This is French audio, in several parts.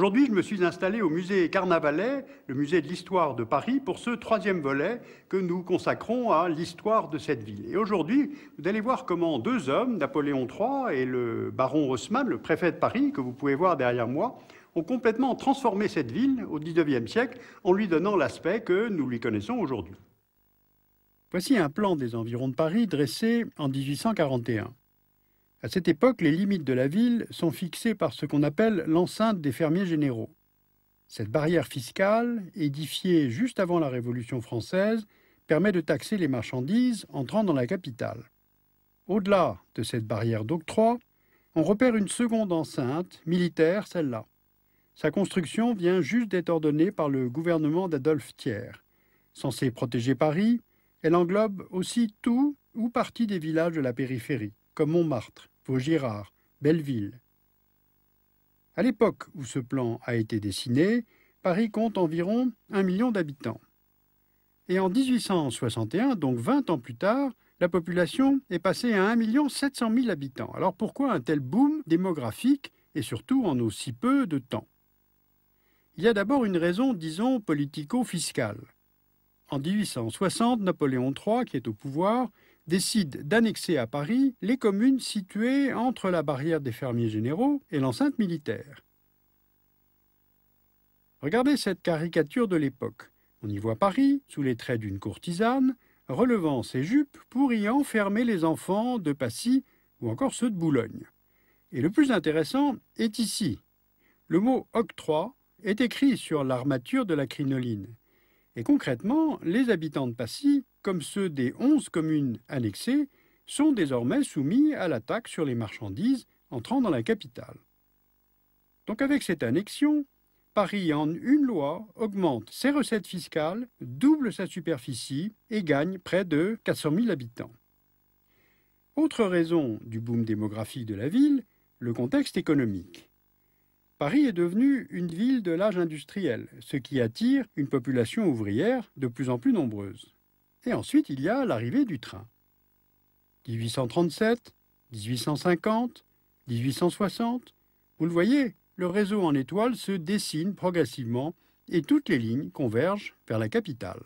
Aujourd'hui, je me suis installé au musée Carnavalet, le musée de l'histoire de Paris, pour ce troisième volet que nous consacrons à l'histoire de cette ville. Et aujourd'hui, vous allez voir comment deux hommes, Napoléon III et le baron Haussmann, le préfet de Paris, que vous pouvez voir derrière moi, ont complètement transformé cette ville au XIXe siècle en lui donnant l'aspect que nous lui connaissons aujourd'hui. Voici un plan des environs de Paris dressé en 1841. À cette époque, les limites de la ville sont fixées par ce qu'on appelle l'enceinte des fermiers généraux. Cette barrière fiscale, édifiée juste avant la Révolution française, permet de taxer les marchandises entrant dans la capitale. Au-delà de cette barrière d'octroi, on repère une seconde enceinte, militaire celle-là. Sa construction vient juste d'être ordonnée par le gouvernement d'Adolphe Thiers. Censée protéger Paris, elle englobe aussi tout ou partie des villages de la périphérie, comme Montmartre. Vaugirard, Belleville. À l'époque où ce plan a été dessiné, Paris compte environ un million d'habitants. Et en 1861, donc 20 ans plus tard, la population est passée à 1 700 000 habitants. Alors pourquoi un tel boom démographique et surtout en aussi peu de temps Il y a d'abord une raison, disons, politico-fiscale. En 1860, Napoléon III, qui est au pouvoir, décide d'annexer à Paris les communes situées entre la barrière des fermiers généraux et l'enceinte militaire. Regardez cette caricature de l'époque. On y voit Paris, sous les traits d'une courtisane, relevant ses jupes pour y enfermer les enfants de Passy ou encore ceux de Boulogne. Et le plus intéressant est ici. Le mot octroi est écrit sur l'armature de la crinoline. Et concrètement, les habitants de Passy, comme ceux des 11 communes annexées, sont désormais soumis à la taxe sur les marchandises entrant dans la capitale. Donc avec cette annexion, Paris en une loi augmente ses recettes fiscales, double sa superficie et gagne près de 400 000 habitants. Autre raison du boom démographique de la ville, le contexte économique. Paris est devenue une ville de l'âge industriel, ce qui attire une population ouvrière de plus en plus nombreuse. Et ensuite, il y a l'arrivée du train. 1837, 1850, 1860, vous le voyez, le réseau en étoile se dessine progressivement et toutes les lignes convergent vers la capitale.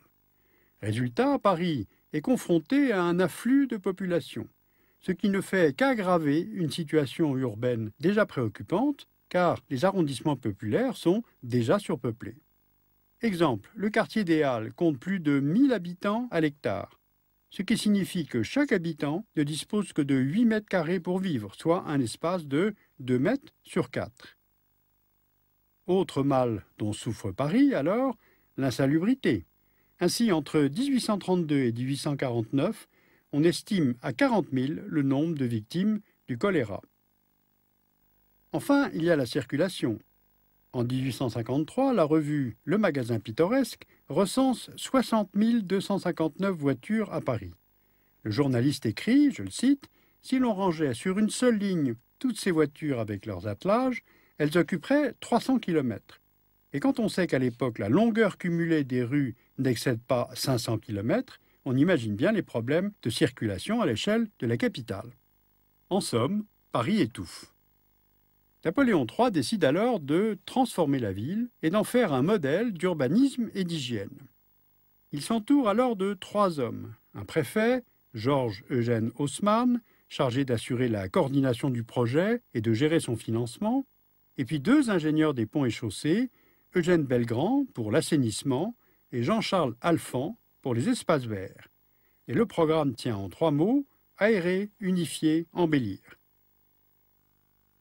Résultat, Paris est confronté à un afflux de population, ce qui ne fait qu'aggraver une situation urbaine déjà préoccupante car les arrondissements populaires sont déjà surpeuplés. Exemple, le quartier des Halles compte plus de 1000 habitants à l'hectare, ce qui signifie que chaque habitant ne dispose que de 8 mètres carrés pour vivre, soit un espace de 2 mètres sur 4. Autre mal dont souffre Paris alors, l'insalubrité. Ainsi, entre 1832 et 1849, on estime à 40 000 le nombre de victimes du choléra. Enfin, il y a la circulation. En 1853, la revue Le Magasin Pittoresque recense 60 259 voitures à Paris. Le journaliste écrit, je le cite, Si l'on rangeait sur une seule ligne toutes ces voitures avec leurs attelages, elles occuperaient 300 km. Et quand on sait qu'à l'époque, la longueur cumulée des rues n'excède pas 500 km, on imagine bien les problèmes de circulation à l'échelle de la capitale. En somme, Paris étouffe. Napoléon III décide alors de transformer la ville et d'en faire un modèle d'urbanisme et d'hygiène. Il s'entoure alors de trois hommes, un préfet, Georges Eugène Haussmann, chargé d'assurer la coordination du projet et de gérer son financement, et puis deux ingénieurs des ponts et chaussées, Eugène Belgrand pour l'assainissement et Jean-Charles Alphand pour les espaces verts. Et le programme tient en trois mots aérer, unifier, embellir.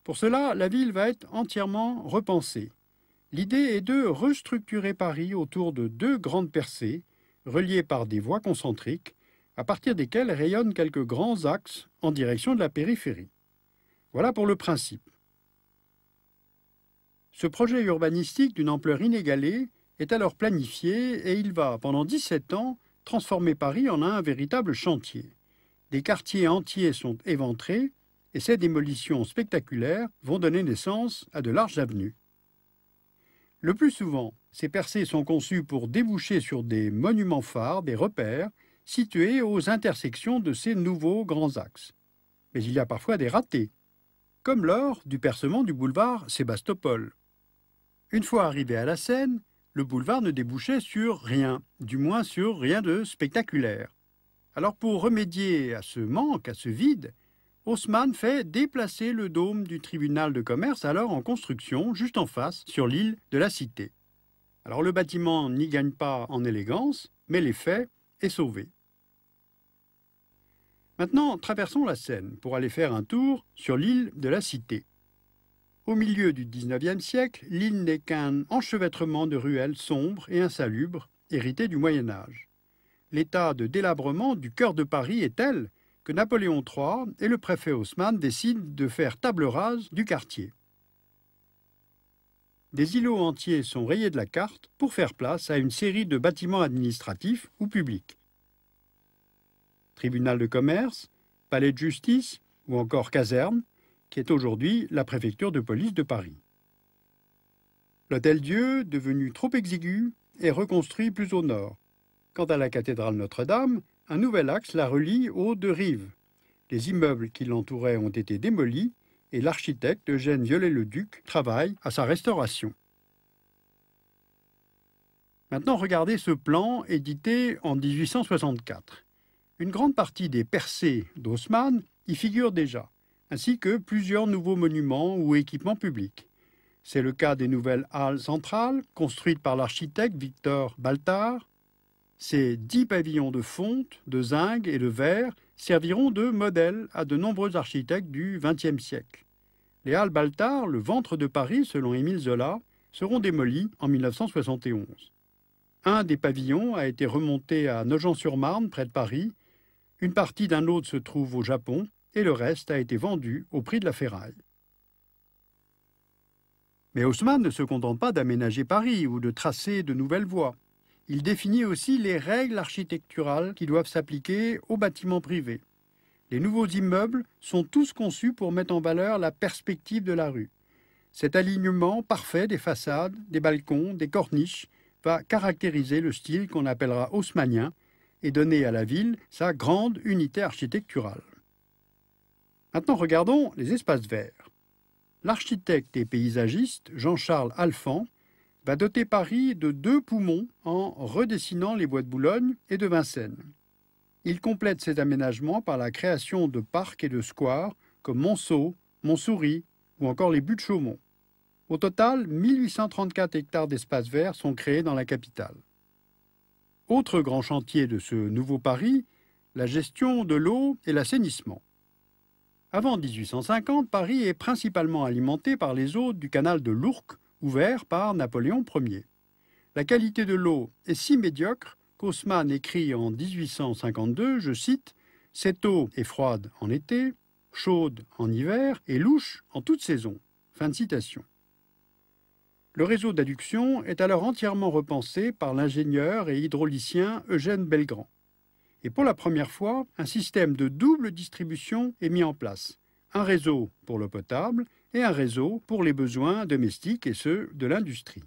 Pour cela, la ville va être entièrement repensée. L'idée est de restructurer Paris autour de deux grandes percées, reliées par des voies concentriques, à partir desquelles rayonnent quelques grands axes en direction de la périphérie. Voilà pour le principe. Ce projet urbanistique d'une ampleur inégalée est alors planifié et il va, pendant 17 ans, transformer Paris en un véritable chantier. Des quartiers entiers sont éventrés, et ces démolitions spectaculaires vont donner naissance à de larges avenues. Le plus souvent, ces percées sont conçues pour déboucher sur des monuments phares, des repères, situés aux intersections de ces nouveaux grands axes. Mais il y a parfois des ratés, comme lors du percement du boulevard Sébastopol. Une fois arrivé à la Seine, le boulevard ne débouchait sur rien, du moins sur rien de spectaculaire. Alors pour remédier à ce manque, à ce vide, Haussmann fait déplacer le dôme du tribunal de commerce alors en construction juste en face sur l'île de la Cité. Alors le bâtiment n'y gagne pas en élégance, mais l'effet est sauvé. Maintenant, traversons la Seine pour aller faire un tour sur l'île de la Cité. Au milieu du XIXe siècle, l'île n'est qu'un enchevêtrement de ruelles sombres et insalubres, héritées du Moyen Âge. L'état de délabrement du cœur de Paris est tel que Napoléon III et le préfet Haussmann décident de faire table rase du quartier. Des îlots entiers sont rayés de la carte pour faire place à une série de bâtiments administratifs ou publics. Tribunal de commerce, palais de justice ou encore caserne, qui est aujourd'hui la préfecture de police de Paris. L'hôtel Dieu, devenu trop exigu, est reconstruit plus au nord. Quant à la cathédrale Notre-Dame, un nouvel axe la relie aux deux rives. Les immeubles qui l'entouraient ont été démolis et l'architecte Eugène Viollet-le-Duc travaille à sa restauration. Maintenant, regardez ce plan édité en 1864. Une grande partie des percées d'Haussmann y figure déjà, ainsi que plusieurs nouveaux monuments ou équipements publics. C'est le cas des nouvelles halles centrales, construites par l'architecte Victor Baltard, ces dix pavillons de fonte, de zinc et de verre serviront de modèle à de nombreux architectes du XXe siècle. Les Halles Baltard, le ventre de Paris selon Émile Zola, seront démolis en 1971. Un des pavillons a été remonté à Nogent-sur-Marne, près de Paris. Une partie d'un autre se trouve au Japon et le reste a été vendu au prix de la ferraille. Mais Haussmann ne se contente pas d'aménager Paris ou de tracer de nouvelles voies. Il définit aussi les règles architecturales qui doivent s'appliquer aux bâtiments privés. Les nouveaux immeubles sont tous conçus pour mettre en valeur la perspective de la rue. Cet alignement parfait des façades, des balcons, des corniches va caractériser le style qu'on appellera haussmanien et donner à la ville sa grande unité architecturale. Maintenant regardons les espaces verts. L'architecte et paysagiste Jean-Charles Alphand va doter Paris de deux poumons en redessinant les bois de Boulogne et de Vincennes. Il complète cet aménagement par la création de parcs et de squares comme Monceau, Montsouris ou encore les buttes Chaumont. Au total, 1834 hectares d'espaces verts sont créés dans la capitale. Autre grand chantier de ce nouveau Paris, la gestion de l'eau et l'assainissement. Avant 1850, Paris est principalement alimenté par les eaux du canal de l'Ourcq ouvert par Napoléon Ier. La qualité de l'eau est si médiocre qu'Haussmann écrit en 1852, je cite, Cette eau est froide en été, chaude en hiver et louche en toute saison. Fin de citation. Le réseau d'adduction est alors entièrement repensé par l'ingénieur et hydraulicien Eugène Belgrand. Et pour la première fois, un système de double distribution est mis en place. Un réseau pour l'eau potable et un réseau pour les besoins domestiques et ceux de l'industrie.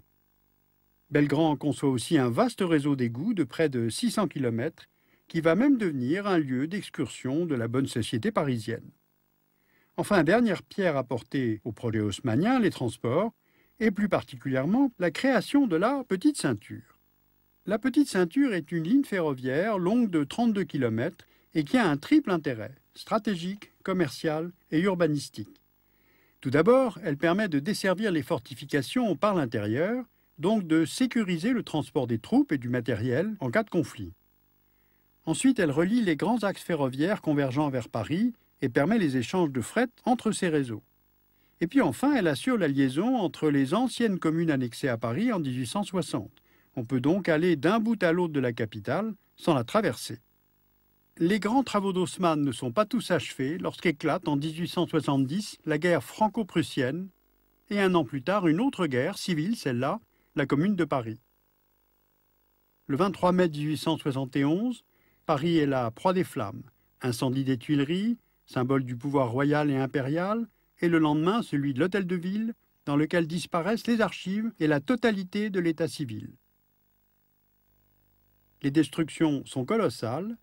Belgrand conçoit aussi un vaste réseau d'égouts de près de 600 km qui va même devenir un lieu d'excursion de la bonne société parisienne. Enfin, dernière pierre apportée au projet haussmannien, les transports, et plus particulièrement la création de la Petite Ceinture. La Petite Ceinture est une ligne ferroviaire longue de 32 km et qui a un triple intérêt, stratégique, commercial et urbanistique. Tout d'abord, elle permet de desservir les fortifications par l'intérieur, donc de sécuriser le transport des troupes et du matériel en cas de conflit. Ensuite, elle relie les grands axes ferroviaires convergeant vers Paris et permet les échanges de fret entre ces réseaux. Et puis enfin, elle assure la liaison entre les anciennes communes annexées à Paris en 1860. On peut donc aller d'un bout à l'autre de la capitale sans la traverser. Les grands travaux d'Haussmann ne sont pas tous achevés lorsqu'éclate en 1870 la guerre franco-prussienne et un an plus tard une autre guerre civile, celle-là, la Commune de Paris. Le 23 mai 1871, Paris est la proie des flammes. Incendie des Tuileries, symbole du pouvoir royal et impérial, et le lendemain celui de l'hôtel de ville, dans lequel disparaissent les archives et la totalité de l'état civil. Les destructions sont colossales,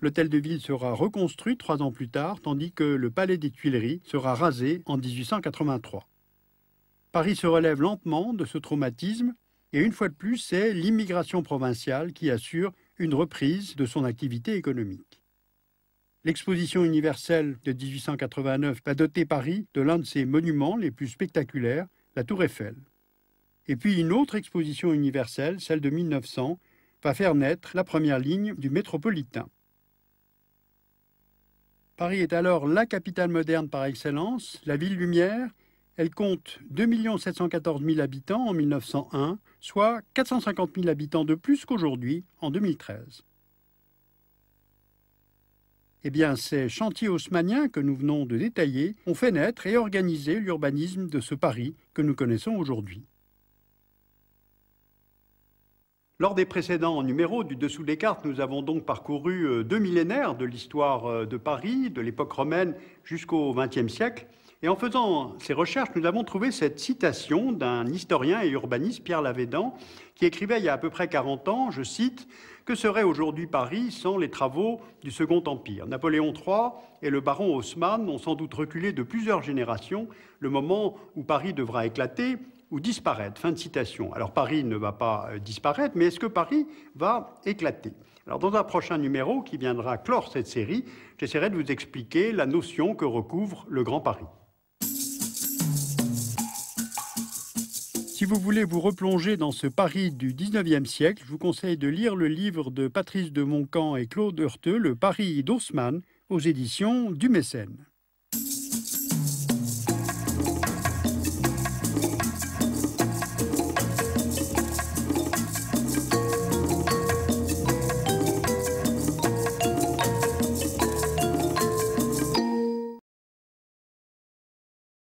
L'hôtel de ville sera reconstruit trois ans plus tard, tandis que le palais des Tuileries sera rasé en 1883. Paris se relève lentement de ce traumatisme, et une fois de plus, c'est l'immigration provinciale qui assure une reprise de son activité économique. L'exposition universelle de 1889 va doter Paris de l'un de ses monuments les plus spectaculaires, la Tour Eiffel. Et puis une autre exposition universelle, celle de 1900, va faire naître la première ligne du métropolitain. Paris est alors la capitale moderne par excellence, la ville lumière. Elle compte 2 714 000 habitants en 1901, soit 450 000 habitants de plus qu'aujourd'hui en 2013. Eh bien, ces chantiers haussmanniens que nous venons de détailler ont fait naître et organisé l'urbanisme de ce Paris que nous connaissons aujourd'hui. Lors des précédents numéros du Dessous des cartes, nous avons donc parcouru euh, deux millénaires de l'histoire euh, de Paris, de l'époque romaine jusqu'au XXe siècle. Et en faisant ces recherches, nous avons trouvé cette citation d'un historien et urbaniste, Pierre Lavédan, qui écrivait il y a à peu près 40 ans, je cite, Que serait aujourd'hui Paris sans les travaux du Second Empire Napoléon III et le baron Haussmann ont sans doute reculé de plusieurs générations le moment où Paris devra éclater ou disparaître. Fin de citation. Alors Paris ne va pas euh, disparaître, mais est-ce que Paris va éclater Alors dans un prochain numéro qui viendra clore cette série, j'essaierai de vous expliquer la notion que recouvre le Grand Paris. Si vous voulez vous replonger dans ce Paris du 19e siècle, je vous conseille de lire le livre de Patrice de Moncamp et Claude Heurteux, Le Paris d'Haussmann, aux éditions du Mécène.